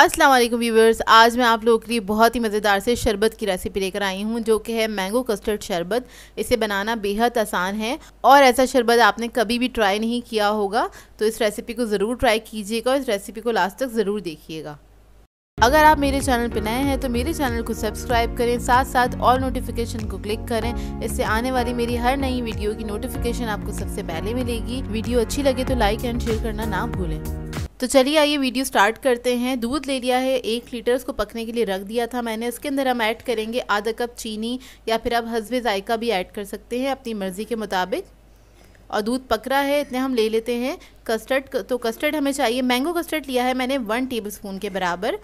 अस्सलाम वालेकुम व्यूवर्स आज मैं आप लोगों के लिए बहुत ही मज़ेदार से शरबत की रेसिपी लेकर आई हूँ जो कि है मैंगो कस्टर्ड शरबत इसे बनाना बेहद आसान है और ऐसा शरबत आपने कभी भी ट्राई नहीं किया होगा तो इस रेसिपी को ज़रूर ट्राई कीजिएगा और इस रेसिपी को लास्ट तक ज़रूर देखिएगा अगर आप मेरे चैनल पर नए हैं तो मेरे चैनल को सब्सक्राइब करें साथ साथ ऑल नोटिफिकेशन को क्लिक करें इससे आने वाली मेरी हर नई वीडियो की नोटिफिकेशन आपको सबसे पहले मिलेगी वीडियो अच्छी लगे तो लाइक एंड शेयर करना ना भूलें तो चलिए आइए वीडियो स्टार्ट करते हैं दूध ले लिया है एक लीटर उसको पकने के लिए रख दिया था मैंने इसके अंदर हम ऐड करेंगे आधा कप चीनी या फिर आप हसबे जायका भी ऐड कर सकते हैं अपनी मर्ज़ी के मुताबिक और दूध पक रहा है इतने हम ले लेते हैं कस्टर्ड तो कस्टर्ड हमें चाहिए मैंगो कस्टर्ड लिया है मैंने वन टेबलस्पून के बराबर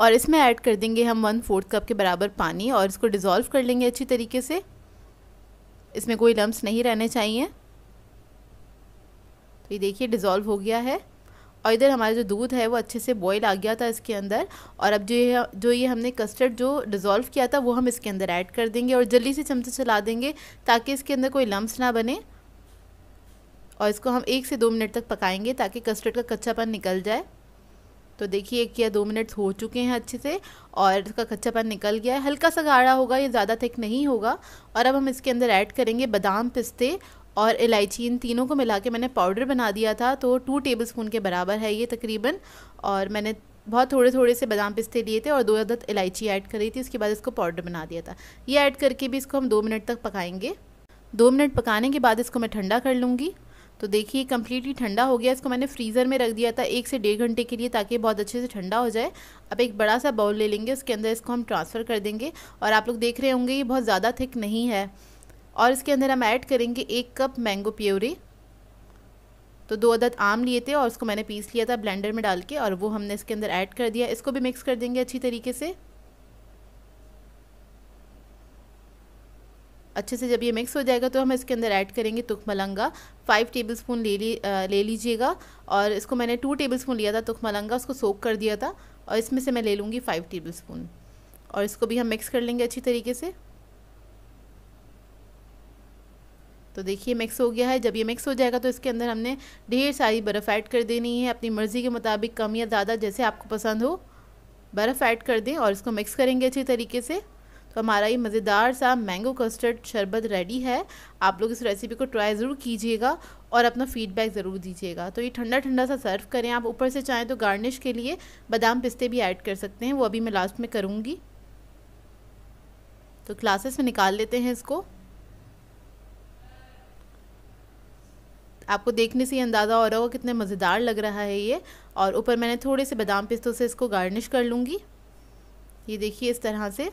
और इसमें ऐड कर देंगे हम वन फोर्थ कप के बराबर पानी और इसको डिज़ोल्व कर लेंगे अच्छी तरीके से इसमें कोई लम्ब नहीं रहने चाहिए तो ये देखिए डिज़ोल्व हो गया है और इधर हमारा जो दूध है वो अच्छे से बॉईल आ गया था इसके अंदर और अब जो ये जो ये हमने कस्टर्ड जो डिज़ोल्व किया था वो हम इसके अंदर ऐड कर देंगे और जल्दी से चमचे चला देंगे ताकि इसके अंदर कोई लम्ब ना बने और इसको हम एक से दो मिनट तक पकाएंगे ताकि कस्टर्ड का कच्चापन निकल जाए तो देखिए एक या दो मिनट हो चुके हैं अच्छे से और इसका कच्चापन निकल गया है हल्का सा गाढ़ा होगा ये ज़्यादा थिक नहीं होगा और अब हम इसके अंदर ऐड करेंगे बादाम पिस्ते और इलायची इन तीनों को मिला के मैंने पाउडर बना दिया था तो टू टेबल स्पून के बराबर है ये तकरीबन और मैंने बहुत थोड़े थोड़े से बादाम पिस्ते लिए थे और दो अदद इलायची ऐड करी थी उसके बाद इसको पाउडर बना दिया था ये ऐड करके भी इसको हम दो मिनट तक पकाएंगे दो मिनट पकाने के बाद इसको मैं ठंडा कर लूँगी तो देखिए कम्प्लीटली ठंडा हो गया इसको मैंने फ्रीज़र में रख दिया था एक से डेढ़ घंटे के लिए ताकि बहुत अच्छे से ठंडा हो जाए अब एक बड़ा सा बाउल ले लेंगे उसके अंदर इसको हम ट्रांसफ़र कर देंगे और आप लोग देख रहे होंगे ये बहुत ज़्यादा थिक नहीं है और इसके अंदर हम ऐड करेंगे एक कप मैंगो प्योरी तो दो अदद आम लिए थे और उसको मैंने पीस लिया था ब्लेंडर में डाल के और वो हमने इसके अंदर ऐड कर दिया इसको भी मिक्स कर देंगे अच्छी तरीके से अच्छे से जब ये मिक्स हो जाएगा तो हम इसके अंदर ऐड करेंगे तुख मलंगा फाइव टेबल स्पून ले ली ले लीजिएगा और इसको मैंने टू टेबल स्पून लिया था तुख मलंगा उसको सोक कर दिया था और इसमें से मैं ले लूँगी फाइव टेबल स्पून और इसको भी हम मिक्स कर लेंगे अच्छी तरीके से तो देखिए मिक्स हो गया है जब ये मिक्स हो जाएगा तो इसके अंदर हमने ढेर सारी बर्फ़ ऐड कर देनी है अपनी मर्ज़ी के मुताबिक कम या ज़्यादा जैसे आपको पसंद हो बर्फ़ ऐड कर दें और इसको मिक्स करेंगे अच्छे तरीके से तो हमारा ये मज़ेदार सा मैंगो कस्टर्ड शरबत रेडी है आप लोग इस रेसिपी को ट्राई ज़रूर कीजिएगा और अपना फीडबैक ज़रूर दीजिएगा तो ये ठंडा ठंडा सा सर्व करें आप ऊपर से चाहें तो गार्निश के लिए बादाम पिस्ते भी ऐड कर सकते हैं वो अभी मैं लास्ट में करूँगी तो क्लासेस में निकाल लेते हैं इसको आपको देखने से ही अंदाज़ा हो रहा होगा कितने मज़ेदार लग रहा है ये और ऊपर मैंने थोड़े से बादाम पिस्तों से इसको गार्निश कर लूँगी ये देखिए इस तरह से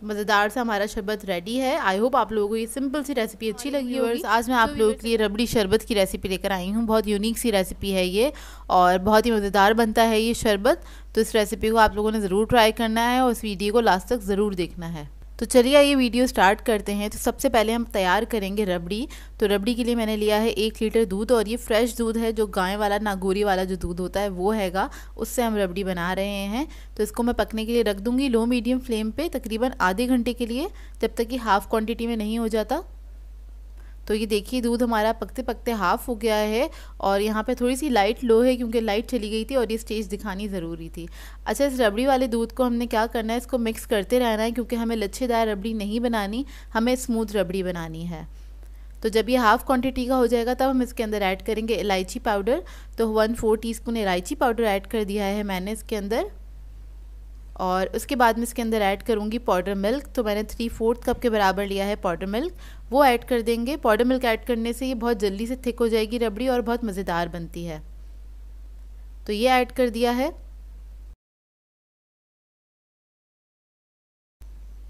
तो मज़ेदार सा हमारा शरबत रेडी है आई होप आप लोगों को ये सिंपल सी रेसिपी अच्छी लगी होगी आज मैं आप तो लोगों के लिए रबड़ी शरबत की रेसिपी लेकर आई हूँ बहुत यूनिक सी रेसिपी है ये और बहुत ही मज़ेदार बनता है ये शरबत तो इस रेसिपी को आप लोगों ने ज़रूर ट्राई करना है और इस वीडियो को लास्ट तक ज़रूर देखना है तो चलिए ये वीडियो स्टार्ट करते हैं तो सबसे पहले हम तैयार करेंगे रबड़ी तो रबड़ी के लिए मैंने लिया है एक लीटर दूध और ये फ्रेश दूध है जो गाय वाला नागोरी वाला जो दूध होता है वो हैगा उससे हम रबड़ी बना रहे हैं तो इसको मैं पकने के लिए रख दूँगी लो मीडियम फ्लेम पर तकरीबन आधे घंटे के लिए जब तक कि हाफ़ क्वान्टिटी में नहीं हो जाता तो ये देखिए दूध हमारा पकते पकते हाफ़ हो गया है और यहाँ पे थोड़ी सी लाइट लो है क्योंकि लाइट चली गई थी और ये स्टेज दिखानी ज़रूरी थी अच्छा इस रबड़ी वाले दूध को हमने क्या करना है इसको मिक्स करते रहना है क्योंकि हमें लच्छेदार रबड़ी नहीं बनानी हमें स्मूथ रबड़ी बनानी है तो जब ये हाफ़ क्वांटिटी का हो जाएगा तब हम इसके अंदर ऐड करेंगे इलायची पाउडर तो वन फोर टीस्पून इलायची पाउडर ऐड कर दिया है मैंने इसके अंदर और उसके बाद मैं इसके अंदर ऐड करूँगी पाउडर मिल्क तो मैंने थ्री फोर्थ कप के बराबर लिया है पाउडर मिल्क वो ऐड कर देंगे पाउडर मिल्क ऐड करने से ये बहुत जल्दी से थिक हो जाएगी रबड़ी और बहुत मज़ेदार बनती है तो ये ऐड कर दिया है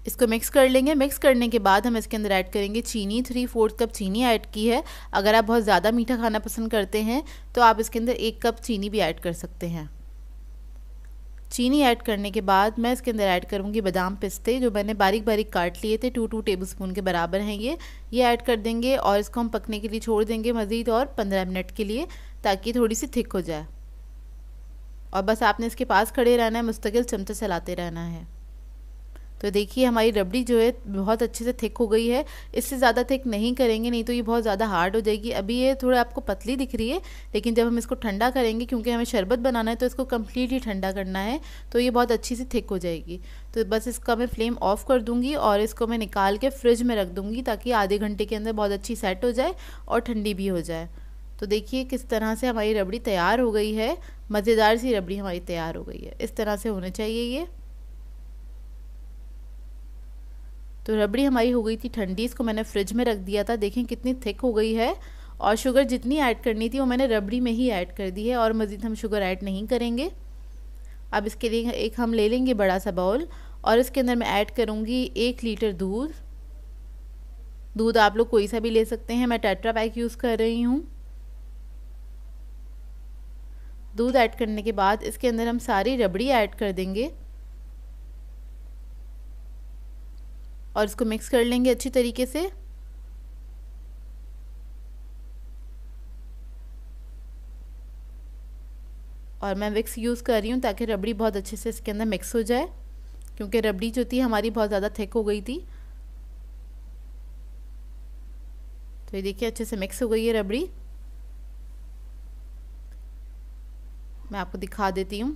इसको मिक्स कर लेंगे मिक्स करने के बाद हम इसके अंदर ऐड करेंगे चीनी थ्री फोर्थ कप चीनी ऐड की है अगर आप बहुत ज़्यादा मीठा खाना पसंद करते हैं तो आप इसके अंदर एक कप चीनी भी ऐड कर सकते हैं चीनी ऐड करने के बाद मैं इसके अंदर ऐड करूँगी बादाम पिस्ते जो मैंने बारीक बारीक काट लिए थे टू टू टेबल स्पून के बराबर हैं ये ये ऐड कर देंगे और इसको हम पकने के लिए छोड़ देंगे मज़ीद और पंद्रह मिनट के लिए ताकि थोड़ी सी थिक हो जाए और बस आपने इसके पास खड़े रहना है मुस्तकिल चमचा चलाते रहना है तो देखिए हमारी रबड़ी जो है बहुत अच्छे से थिक हो गई है इससे ज़्यादा थिक नहीं करेंगे नहीं तो ये बहुत ज़्यादा हार्ड हो जाएगी अभी ये थोड़ा आपको पतली दिख रही है लेकिन जब हम इसको ठंडा करेंगे क्योंकि हमें शरबत बनाना है तो इसको कम्प्लीटली ठंडा करना है तो ये बहुत अच्छी सी थिक हो जाएगी तो बस इसका मैं फ्लेम ऑफ़ कर दूँगी और इसको मैं निकाल के फ्रिज में रख दूँगी ताकि आधे घंटे के अंदर बहुत अच्छी सेट हो जाए और ठंडी भी हो जाए तो देखिए किस तरह से हमारी रबड़ी तैयार हो गई है मज़ेदार सी रबड़ी हमारी तैयार हो गई है इस तरह से होना चाहिए ये तो रबड़ी हमारी हो गई थी ठंडी इसको मैंने फ्रिज में रख दिया था देखें कितनी थिक हो गई है और शुगर जितनी ऐड करनी थी वो मैंने रबड़ी में ही ऐड कर दी है और मज़ीद हम शुगर ऐड नहीं करेंगे अब इसके लिए एक हम ले लेंगे बड़ा सा बाउल और इसके अंदर मैं ऐड करूँगी एक लीटर दूध दूध आप लोग कोई सा भी ले सकते हैं मैं टेट्रा पैक यूज़ कर रही हूँ दूध ऐड करने के बाद इसके अंदर हम सारी रबड़ी ऐड कर देंगे और इसको मिक्स कर लेंगे अच्छी तरीके से और मैं विक्स यूज़ कर रही हूँ ताकि रबड़ी बहुत अच्छे से इसके अंदर मिक्स हो जाए क्योंकि रबड़ी जो थी हमारी बहुत ज़्यादा थिक हो गई थी तो ये देखिए अच्छे से मिक्स हो गई है रबड़ी मैं आपको दिखा देती हूँ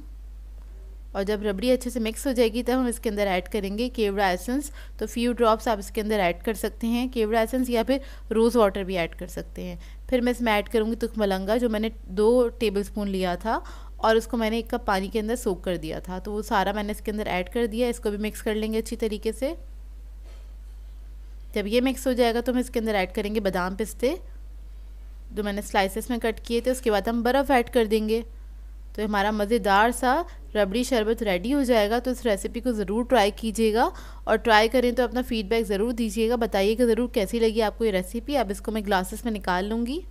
और जब रबड़ी अच्छे से मिक्स हो जाएगी तब हम इसके अंदर ऐड करेंगे केवड़ा एसेंस तो फ्यू ड्रॉप्स आप इसके अंदर ऐड कर सकते हैं केवड़ा एसेंस या फिर रोज़ वाटर भी ऐड कर सकते हैं फिर मैं इसमें ऐड करूँगी तुख मलंगा जो मैंने दो टेबल स्पून लिया था और उसको मैंने एक कप पानी के अंदर सोख कर दिया था तो वो सारा मैंने इसके अंदर ऐड कर दिया इसको भी मिक्स कर लेंगे अच्छी तरीके से जब ये मिक्स हो जाएगा तो हम इसके अंदर ऐड करेंगे बादाम पिस्ते जो मैंने स्लाइसेस में कट किए थे उसके बाद हम बर्फ़ ऐड कर देंगे तो हमारा मज़ेदार सा रबड़ी शरबत रेडी हो जाएगा तो इस रेसिपी को ज़रूर ट्राई कीजिएगा और ट्राई करें तो अपना फीडबैक ज़रूर दीजिएगा बताइएगा ज़रूर कैसी लगी आपको ये रेसिपी अब इसको मैं ग्लासेस में निकाल लूँगी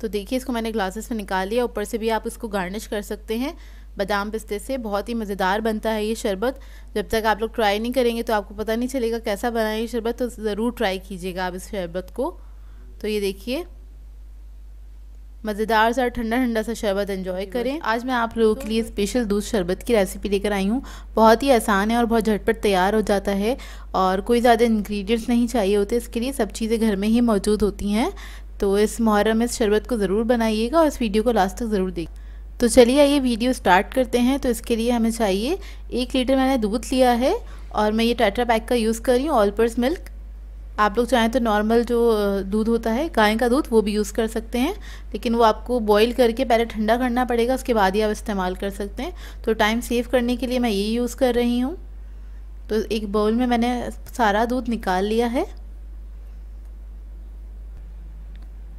तो देखिए इसको मैंने ग्लासेस में निकाल लिया ऊपर से भी आप इसको गार्निश कर सकते हैं बादाम पिस्ते से बहुत ही मज़ेदार बनता है ये शरबत जब तक आप लोग ट्राई नहीं करेंगे तो आपको पता नहीं चलेगा कैसा बना है ये शरबत तो ज़रूर ट्राई कीजिएगा आप इस शरबत को तो ये देखिए मज़ेदार सा ठंडा ठंडा सा शरबत एंजॉय करें आज मैं आप लोगों के लिए स्पेशल दूध शरबत की रेसिपी लेकर आई हूँ बहुत ही आसान है और बहुत झटपट तैयार हो जाता है और कोई ज़्यादा इंग्रेडिएंट्स नहीं चाहिए होते इसके लिए सब चीज़ें घर में ही मौजूद होती हैं तो इस मुहर्रम में इस शरबत को ज़रूर बनाइएगा और इस वीडियो को लास्ट तक ज़रूर देखें तो चलिए आइए वीडियो स्टार्ट करते हैं तो इसके लिए हमें चाहिए एक लीटर मैंने दूध लिया है और मैं ये टाटा पैक का यूज़ कर रही हूँ ऑलपर्स मिल्क आप लोग चाहें तो नॉर्मल जो दूध होता है गाय का दूध वो भी यूज़ कर सकते हैं लेकिन वो आपको बॉईल करके पहले ठंडा करना पड़ेगा उसके बाद ही आप इस्तेमाल कर सकते हैं तो टाइम सेव करने के लिए मैं ये यूज़ कर रही हूँ तो एक बाउल में मैंने सारा दूध निकाल लिया है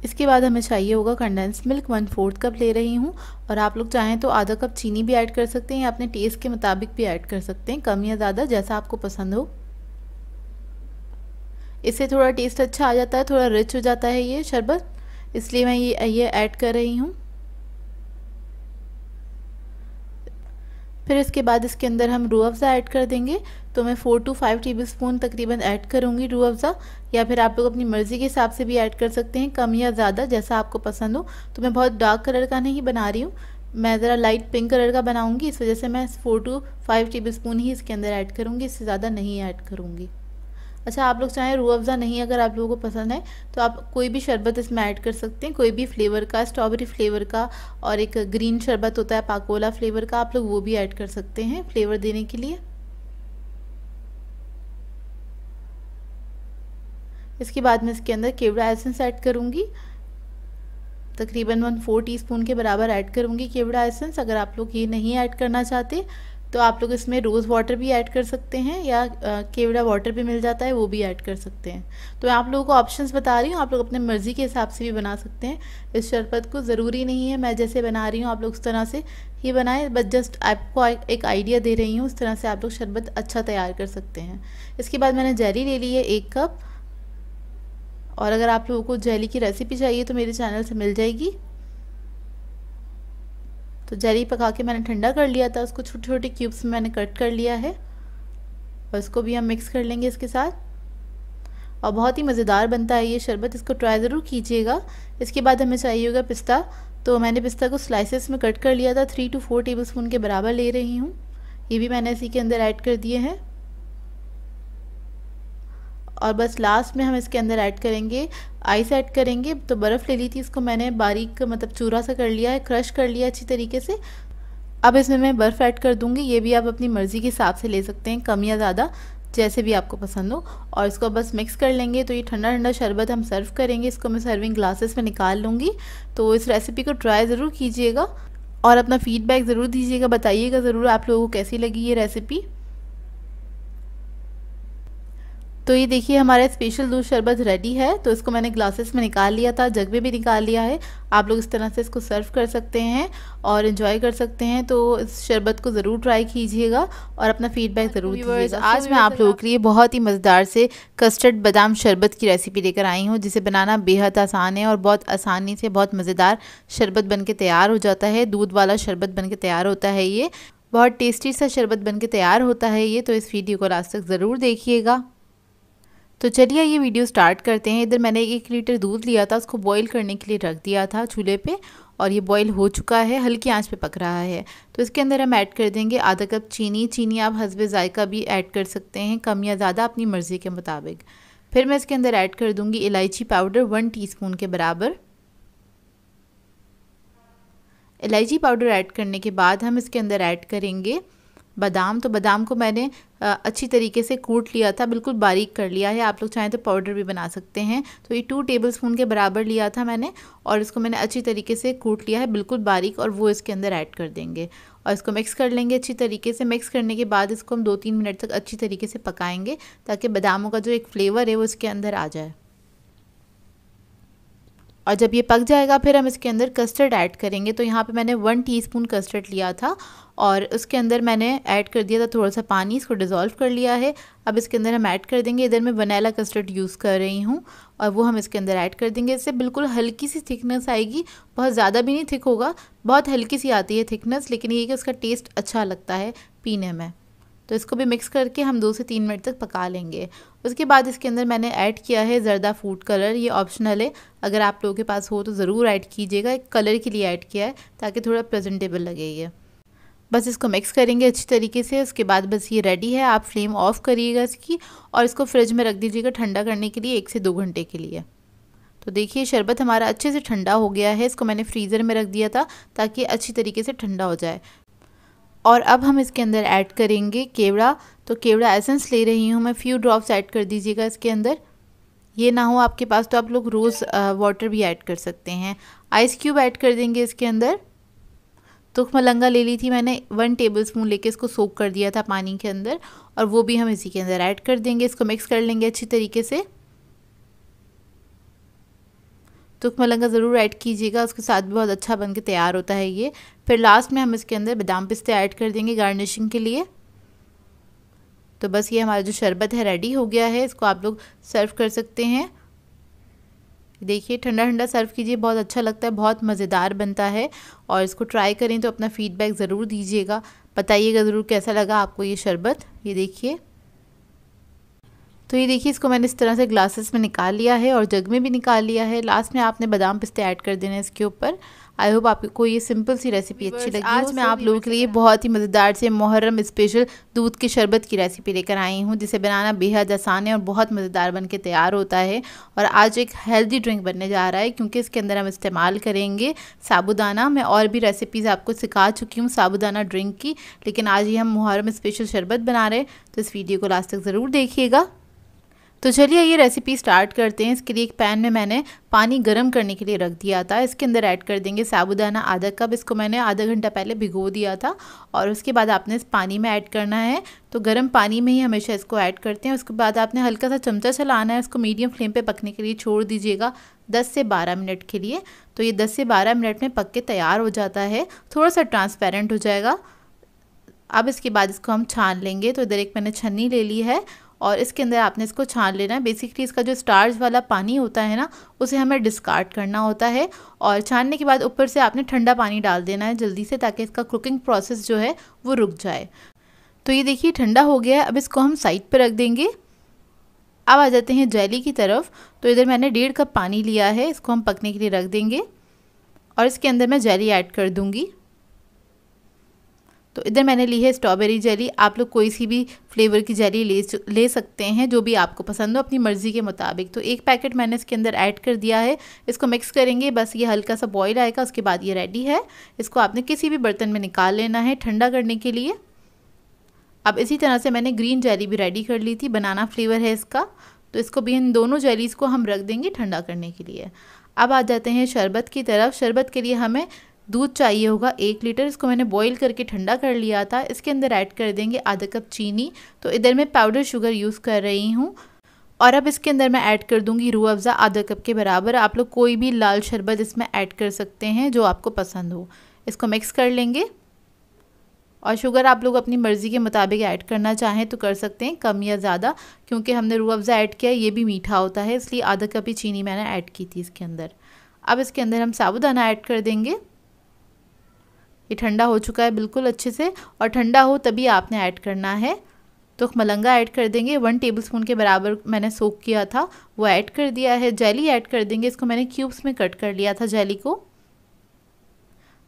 इसके बाद हमें चाहिए होगा condense milk one fourth cup ले रही हूँ और आप लोग चाहें तो आधा कप चीनी भी ऐड कर सकते हैं या अपने टेस्ट के मुताबिक भी ऐड कर सकते हैं कम या ज़्यादा जैसा आपको पसंद हो इससे थोड़ा टेस्ट अच्छा आ जाता है थोड़ा रिच हो जाता है ये शरबत इसलिए मैं ये ये ऐड कर रही हूँ फिर इसके बाद इसके अंदर हम रू अफ़ज़ा ऐड कर देंगे तो मैं four to five tablespoon तकरीबन ऐड करूँगी रू अफ़ज़ा या फिर आप लोग अपनी मर्ज़ी के हिसाब से भी ऐड कर सकते हैं कम या ज़्यादा जैसा आपको पसंद हो तो मैं बहुत डार्क कलर का नहीं बना रही हूँ मैं ज़रा लाइट पिंक कलर का बनाऊँगी इस वजह से मैं four to five tablespoon ही इसके अंदर ऐड करूँगी इससे ज़्यादा नहीं ऐड करूँगी अच्छा आप लोग चाहें रू अफ़ज़ा नहीं अगर आप लोगों को पसंद है तो आप कोई भी शरबत इसमें ऐड कर सकते हैं कोई भी फ्लेवर का स्ट्रॉबेरी फ्लेवर का और एक ग्रीन शरबत होता है पाकोला फ्लेवर का आप लोग वो भी ऐड कर सकते हैं फ्लेवर देने के लिए इसके बाद मैं इसके अंदर केवड़ा एसेंस ऐड करूँगी तकरीबन वन फोर टी स्पून के बराबर ऐड करूँगी केवड़ा एसेंस अगर आप लोग ये नहीं ऐड करना चाहते तो आप लोग इसमें रोज़ वाटर भी ऐड कर सकते हैं या केवड़ा वाटर भी मिल जाता है वो भी ऐड कर सकते हैं तो मैं आप लोगों को ऑप्शंस बता रही हूँ आप लोग अपने मर्ज़ी के हिसाब से भी बना सकते हैं इस शरबत को ज़रूरी नहीं है मैं जैसे बना रही हूँ आप लोग उस तरह से ही बनाएं बस जस्ट आपको एक आइडिया दे रही हूँ उस तरह से आप लोग शरबत अच्छा तैयार कर सकते हैं इसके बाद मैंने जेरी ले ली है एक कप और अगर आप लोगों को जेली की रेसिपी चाहिए तो मेरे चैनल से मिल जाएगी तो जरी पका के मैंने ठंडा कर लिया था उसको छोटे छोटे क्यूब्स में मैंने कट कर लिया है और इसको भी हम मिक्स कर लेंगे इसके साथ और बहुत ही मज़ेदार बनता है ये शरबत इसको ट्राई ज़रूर कीजिएगा इसके बाद हमें चाहिए होगा पिस्ता तो मैंने पिस्ता को स्लाइसेस में कट कर लिया था three to four tablespoon के बराबर ले रही हूँ ये भी मैंने इसी के अंदर ऐड कर दिए हैं और बस लास्ट में हम इसके अंदर ऐड करेंगे आइस ऐड करेंगे तो बर्फ़ ले ली थी इसको मैंने बारीक मतलब चूरा सा कर लिया है क्रश कर लिया अच्छी तरीके से अब इसमें मैं बर्फ़ ऐड कर दूँगी ये भी आप अपनी मर्ज़ी के हिसाब से ले सकते हैं कम या ज़्यादा जैसे भी आपको पसंद हो और इसको बस मिक्स कर लेंगे तो ये ठंडा ठंडा शरबत हम सर्व करेंगे इसको मैं सर्विंग ग्लासेस में निकाल लूँगी तो इस रेसिपी को ट्राई ज़रूर कीजिएगा और अपना फीडबैक ज़रूर दीजिएगा बताइएगा ज़रूर आप लोगों को कैसी लगी ये रेसिपी तो ये देखिए हमारा स्पेशल दूध शरबत रेडी है तो इसको मैंने ग्लासेस में निकाल लिया था जग में भी निकाल लिया है आप लोग इस तरह से इसको सर्व कर सकते हैं और इन्जॉय कर सकते हैं तो इस शरबत को ज़रूर ट्राई कीजिएगा और अपना फीडबैक ज़रूर दीजिएगा आज तो मैं आप लोगों के लिए बहुत ही मज़ेदार से कस्टर्ड बादाम शरबत की रेसिपी लेकर आई हूँ जिसे बनाना बेहद आसान है और बहुत आसानी से बहुत मज़ेदार शरबत बन के तैयार हो जाता है दूध वाला शरबत बन के तैयार होता है ये बहुत टेस्टी सा शरबत बन के तैयार होता है ये तो इस वीडियो को लास्ट तक ज़रूर देखिएगा तो चलिए ये वीडियो स्टार्ट करते हैं इधर मैंने एक लीटर दूध लिया था उसको बॉईल करने के लिए रख दिया था चूल्हे पे और ये बॉईल हो चुका है हल्की आंच पे पक रहा है तो इसके अंदर हम ऐड कर देंगे आधा कप चीनी चीनी आप हसबे जायका भी ऐड कर सकते हैं कम या ज़्यादा अपनी मर्ज़ी के मुताबिक फिर मैं इसके अंदर ऐड कर दूँगी इलायची पाउडर वन टी के बराबर इलायची पाउडर ऐड करने के बाद हम इसके अंदर ऐड करेंगे बादाम तो बादाम को मैंने अच्छी तरीके से कूट लिया था बिल्कुल बारीक कर लिया है आप लोग चाहें तो पाउडर भी बना सकते हैं तो ये टू टेबल स्पून के बराबर लिया था मैंने और इसको मैंने अच्छी तरीके से कूट लिया है बिल्कुल बारीक और वो इसके अंदर ऐड कर देंगे और इसको मिक्स कर लेंगे अच्छी तरीके से मिक्स करने के बाद इसको हम दो तीन मिनट तक अच्छी तरीके से पकाएँगे ताकि बादामों का जो एक फ्लेवर है वो इसके अंदर आ जाए और जब ये पक जाएगा फिर हम इसके अंदर कस्टर्ड ऐड करेंगे तो यहाँ पे मैंने वन टीस्पून कस्टर्ड लिया था और उसके अंदर मैंने ऐड कर दिया था थोड़ा सा पानी इसको डिज़ोल्व कर लिया है अब इसके अंदर हम ऐड कर देंगे इधर मैं वनीला कस्टर्ड यूज़ कर रही हूँ और वो हम इसके अंदर ऐड कर देंगे इससे बिल्कुल हल्की सी थिकनेस आएगी बहुत ज़्यादा भी नहीं थिक होगा बहुत हल्की सी आती है थिकनेस लेकिन ये कि उसका टेस्ट अच्छा लगता है पीने में तो इसको भी मिक्स करके हम दो से तीन मिनट तक पका लेंगे उसके बाद इसके अंदर मैंने ऐड किया है ज़रदा फूड कलर ये ऑप्शनल है अगर आप लोगों के पास हो तो ज़रूर ऐड कीजिएगा एक कलर के लिए ऐड किया है ताकि थोड़ा प्रेजेंटेबल लगे ये बस इसको मिक्स करेंगे अच्छी तरीके से उसके बाद बस ये रेडी है आप फ्लेम ऑफ़ करिएगा इसकी और इसको फ्रिज में रख दीजिएगा ठंडा करने के लिए एक से दो घंटे के लिए तो देखिए शरबत हमारा अच्छे से ठंडा हो गया है इसको मैंने फ्रीज़र में रख दिया था ताकि अच्छी तरीके से ठंडा हो जाए और अब हम इसके अंदर ऐड करेंगे केवड़ा तो केवड़ा एसेंस ले रही हूँ मैं फ्यू ड्रॉप्स ऐड कर दीजिएगा इसके अंदर ये ना हो आपके पास तो आप लोग रोज़ वाटर भी ऐड कर सकते हैं आइस क्यूब ऐड कर देंगे इसके अंदर तुख तो मलंगा ले ली थी मैंने वन टेबल स्पून लेके इसको सोक कर दिया था पानी के अंदर और वो भी हम इसी के अंदर ऐड कर देंगे इसको मिक्स कर लेंगे अच्छी तरीके से तुक मलंगा ज़रूर ऐड कीजिएगा उसके साथ भी बहुत अच्छा बन के तैयार होता है ये फिर लास्ट में हम इसके अंदर बादाम पिस्ते ऐड कर देंगे गार्निशिंग के लिए तो बस ये हमारा जो शरबत है रेडी हो गया है इसको आप लोग सर्व कर सकते हैं देखिए ठंडा ठंडा सर्व कीजिए बहुत अच्छा लगता है बहुत मज़ेदार बनता है और इसको ट्राई करें तो अपना फीडबैक ज़रूर दीजिएगा बताइएगा ज़रूर कैसा लगा आपको ये शरबत ये देखिए तो ये देखिए इसको मैंने इस तरह से ग्लासेस में निकाल लिया है और जग में भी निकाल लिया है लास्ट में आपने बादाम पिस्ते ऐड कर देने इसके ऊपर आई होप आपको ये सिंपल सी रेसिपी अच्छी लगी आज मैं आप लोगों के लिए बहुत ही मज़ेदार से मुहर्रम स्पेशल दूध के शरबत की रेसिपी लेकर आई हूँ जिसे बनाना बेहद आसान है और बहुत मज़ेदार बन के तैयार होता है और आज एक हेल्दी ड्रिंक बनने जा रहा है क्योंकि इसके अंदर हम इस्तेमाल करेंगे साबुदाना मैं और भी रेसिपीज़ आपको सिखा चुकी हूँ साबुदाना ड्रिंक की लेकिन आज ही हम मुहर्रम स्पेशल शरबत बना रहे हैं तो इस वीडियो को लास्ट तक ज़रूर देखिएगा तो चलिए ये रेसिपी स्टार्ट करते हैं इसके लिए एक पैन में मैंने पानी गर्म करने के लिए रख दिया था इसके अंदर ऐड कर देंगे साबुदाना आधा कप इसको मैंने आधा घंटा पहले भिगो दिया था और उसके बाद आपने इस पानी में ऐड करना है तो गर्म पानी में ही हमेशा इसको ऐड करते हैं उसके बाद आपने हल्का सा चमचा चलाना है इसको मीडियम फ्लेम पर पकने के लिए छोड़ दीजिएगा दस से बारह मिनट के लिए तो ये दस से बारह मिनट में पक के तैयार हो जाता है थोड़ा सा ट्रांसपेरेंट हो जाएगा अब इसके बाद इसको हम छान लेंगे तो इधर एक मैंने छन्नी ले ली है और इसके अंदर आपने इसको छान लेना है बेसिकली इसका जो स्टार्च वाला पानी होता है ना उसे हमें डिस्कार्ड करना होता है और छानने के बाद ऊपर से आपने ठंडा पानी डाल देना है जल्दी से ताकि इसका कुकिंग प्रोसेस जो है वो रुक जाए तो ये देखिए ठंडा हो गया है अब इसको हम साइड पर रख देंगे अब आ जाते हैं जैली की तरफ तो इधर मैंने डेढ़ कप पानी लिया है इसको हम पकने के लिए रख देंगे और इसके अंदर मैं जैली ऐड कर दूँगी तो इधर मैंने ली है स्ट्रॉबेरी जेली आप लोग कोई सी भी फ्लेवर की जेली ले ले सकते हैं जो भी आपको पसंद हो अपनी मर्ज़ी के मुताबिक तो एक पैकेट मैंने इसके अंदर ऐड कर दिया है इसको मिक्स करेंगे बस ये हल्का सा बॉईल आएगा उसके बाद ये रेडी है इसको आपने किसी भी बर्तन में निकाल लेना है ठंडा करने के लिए अब इसी तरह से मैंने ग्रीन जेली भी रेडी कर ली थी बनाना फ्लेवर है इसका तो इसको भी इन दोनों जेलीज़ को हम रख देंगे ठंडा करने के लिए अब आ जाते हैं शरबत की तरफ शरबत के लिए हमें दूध चाहिए होगा एक लीटर इसको मैंने बॉईल करके ठंडा कर लिया था इसके अंदर ऐड कर देंगे आधा कप चीनी तो इधर मैं पाउडर शुगर यूज़ कर रही हूँ और अब इसके अंदर मैं ऐड कर दूंगी रू अफ़ज़ा आधा कप के बराबर आप लोग कोई भी लाल शरबत इसमें ऐड कर सकते हैं जो आपको पसंद हो इसको मिक्स कर लेंगे और शुगर आप लोग अपनी मर्ज़ी के मुताबिक ऐड करना चाहें तो कर सकते हैं कम या ज़्यादा क्योंकि हमने रूह अफ़ज़ा ऐड किया ये भी मीठा होता है इसलिए आधा कप ही चीनी मैंने ऐड की थी इसके अंदर अब इसके अंदर हम साबुदाना ऐड कर देंगे ये ठंडा हो चुका है बिल्कुल अच्छे से और ठंडा हो तभी आपने ऐड करना है तो मलंगा ऐड कर देंगे वन टेबल स्पून के बराबर मैंने सोक किया था वो ऐड कर दिया है जेली ऐड कर देंगे इसको मैंने क्यूब्स में कट कर लिया था जेली को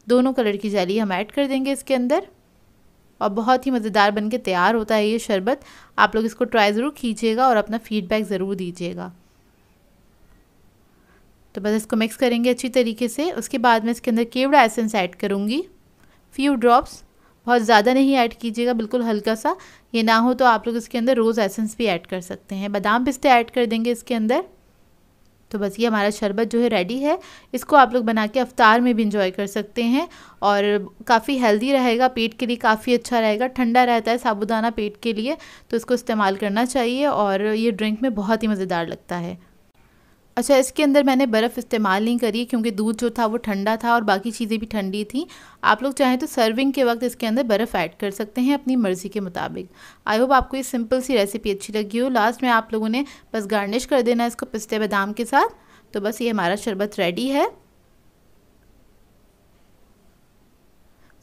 दोनों कलर की जेली हम ऐड कर देंगे इसके अंदर और बहुत ही मज़ेदार बन के तैयार होता है ये शरबत आप लोग इसको ट्राई ज़रूर कीजिएगा और अपना फीडबैक ज़रूर दीजिएगा तो बस इसको मिक्स करेंगे अच्छी तरीके से उसके बाद मैं इसके अंदर केवड़ा एसेंस ऐड करूँगी फ्यू ड्रॉप्स बहुत ज़्यादा नहीं ऐड कीजिएगा बिल्कुल हल्का सा ये ना हो तो आप लोग इसके अंदर रोज़ एसेंस भी ऐड कर सकते हैं बादाम पिस्ते ऐड कर देंगे इसके अंदर तो बस ये हमारा शरबत जो है रेडी है इसको आप लोग बना के अफ्तार में भी इंजॉय कर सकते हैं और काफ़ी हेल्दी रहेगा पेट के लिए काफ़ी अच्छा रहेगा ठंडा रहता है साबुदाना पेट के लिए तो इसको इस्तेमाल करना चाहिए और ये ड्रिंक में बहुत ही मज़ेदार लगता है अच्छा इसके अंदर मैंने बर्फ़ इस्तेमाल नहीं करी क्योंकि दूध जो था वो ठंडा था और बाकी चीज़ें भी ठंडी थी आप लोग चाहें तो सर्विंग के वक्त इसके अंदर बर्फ़ ऐड कर सकते हैं अपनी मर्ज़ी के मुताबिक आई होप आपको ये सिंपल सी रेसिपी अच्छी लगी हो लास्ट में आप लोगों ने बस गार्निश कर देना इसको पिस्ते बादाम के साथ तो बस ये हमारा शरबत रेडी है